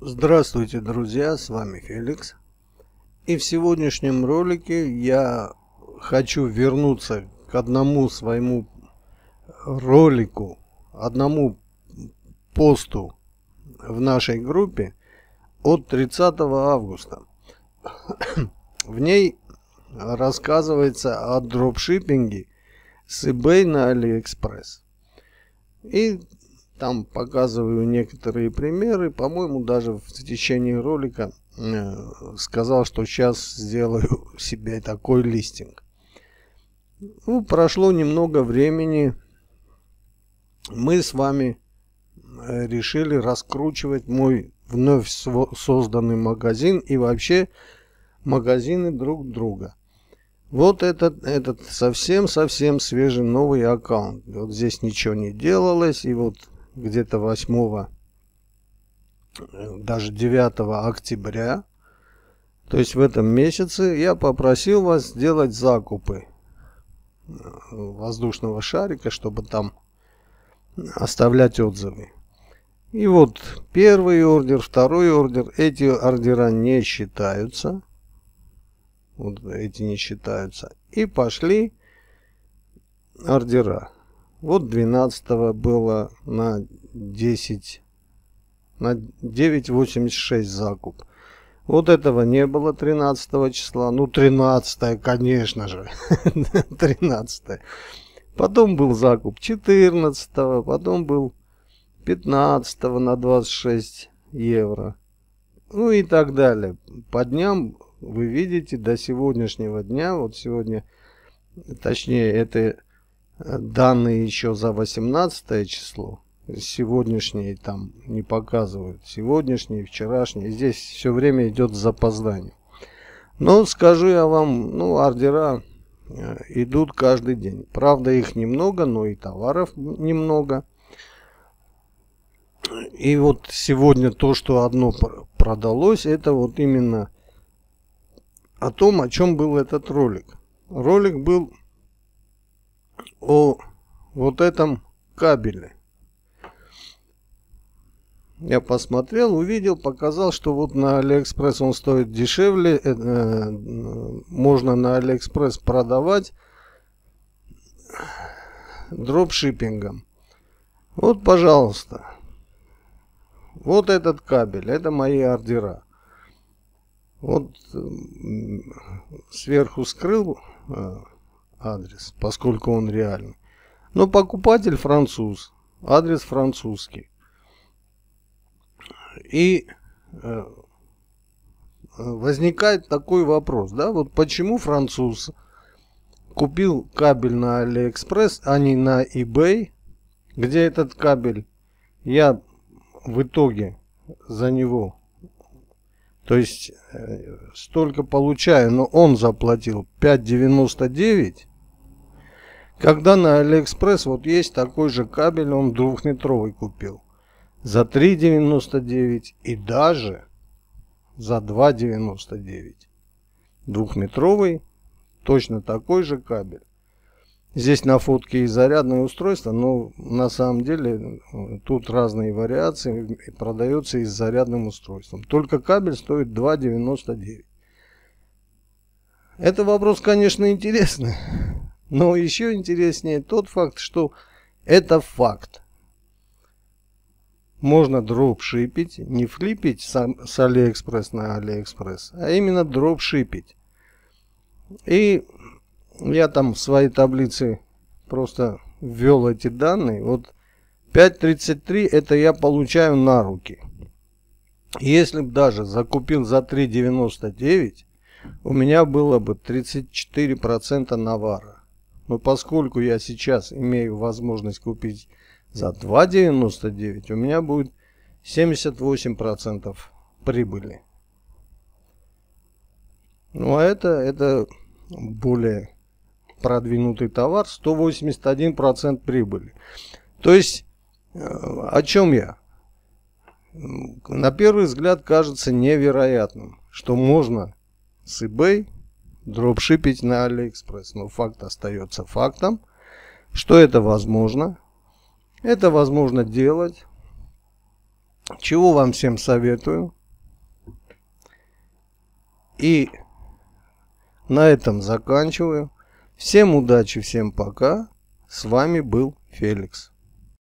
Здравствуйте, друзья, с вами Феликс. И в сегодняшнем ролике я хочу вернуться к одному своему ролику, одному посту в нашей группе от 30 августа. В ней рассказывается о дропшиппинге с eBay на AliExpress. И там показываю некоторые примеры. По-моему, даже в течение ролика э, сказал, что сейчас сделаю себе такой листинг. Ну, прошло немного времени. Мы с вами э, решили раскручивать мой вновь созданный магазин и вообще магазины друг друга. Вот этот, этот совсем-совсем свежий новый аккаунт. Вот здесь ничего не делалось. И вот где-то 8, даже 9 октября, то есть в этом месяце, я попросил вас сделать закупы э, воздушного шарика, чтобы там оставлять отзывы. И вот первый ордер, второй ордер, эти ордера не считаются. Вот эти не считаются. И пошли ордера. Вот 12 было на 10, на 9,86 закуп. Вот этого не было 13 числа. Ну, 13, конечно же. 13. Потом был закуп 14, потом был 15 на 26 евро. Ну и так далее. По дням вы видите до сегодняшнего дня, вот сегодня, точнее, это данные еще за 18 число, сегодняшние там не показывают, сегодняшние, вчерашние, здесь все время идет запоздание Но скажу я вам, ну, ордера э, идут каждый день. Правда, их немного, но и товаров немного. И вот сегодня то, что одно продалось, это вот именно о том, о чем был этот ролик. Ролик был о вот этом кабеле. Я посмотрел, увидел, показал, что вот на Алиэкспресс он стоит дешевле. Э, э, можно на Алиэкспресс продавать дропшиппингом. Вот, пожалуйста. Вот этот кабель, это мои ордера. Вот сверху скрыл а, адрес, поскольку он реальный. Но покупатель француз, адрес французский. И э, возникает такой вопрос, да, вот почему француз купил кабель на Алиэкспресс, а не на eBay, где этот кабель я в итоге за него, то есть э, столько получаю, но он заплатил 5,99, когда на Алиэкспресс вот есть такой же кабель, он двухметровый купил. За 3,99 и даже за 2,99. Двухметровый, точно такой же кабель. Здесь на фотке и зарядное устройство, но на самом деле э, тут разные вариации э, продается и с зарядным устройством. Только кабель стоит 2,99. Это вопрос, конечно, интересный. Но еще интереснее тот факт, что это факт. Можно дропшипить, не флипить сам, с Алиэкспресс на Алиэкспресс, а именно дропшипить. И я там в своей таблице просто ввел эти данные. Вот 5.33 это я получаю на руки. Если бы даже закупил за 3.99, у меня было бы 34% навара. Но поскольку я сейчас имею возможность купить за 2,99, у меня будет 78% прибыли. Ну а это, это более продвинутый товар, 181% прибыли. То есть, э, о чем я? На первый взгляд кажется невероятным, что можно с eBay дропшипить на Алиэкспресс. Но факт остается фактом, что это возможно. Это возможно делать. Чего вам всем советую. И на этом заканчиваю. Всем удачи, всем пока. С вами был Феликс.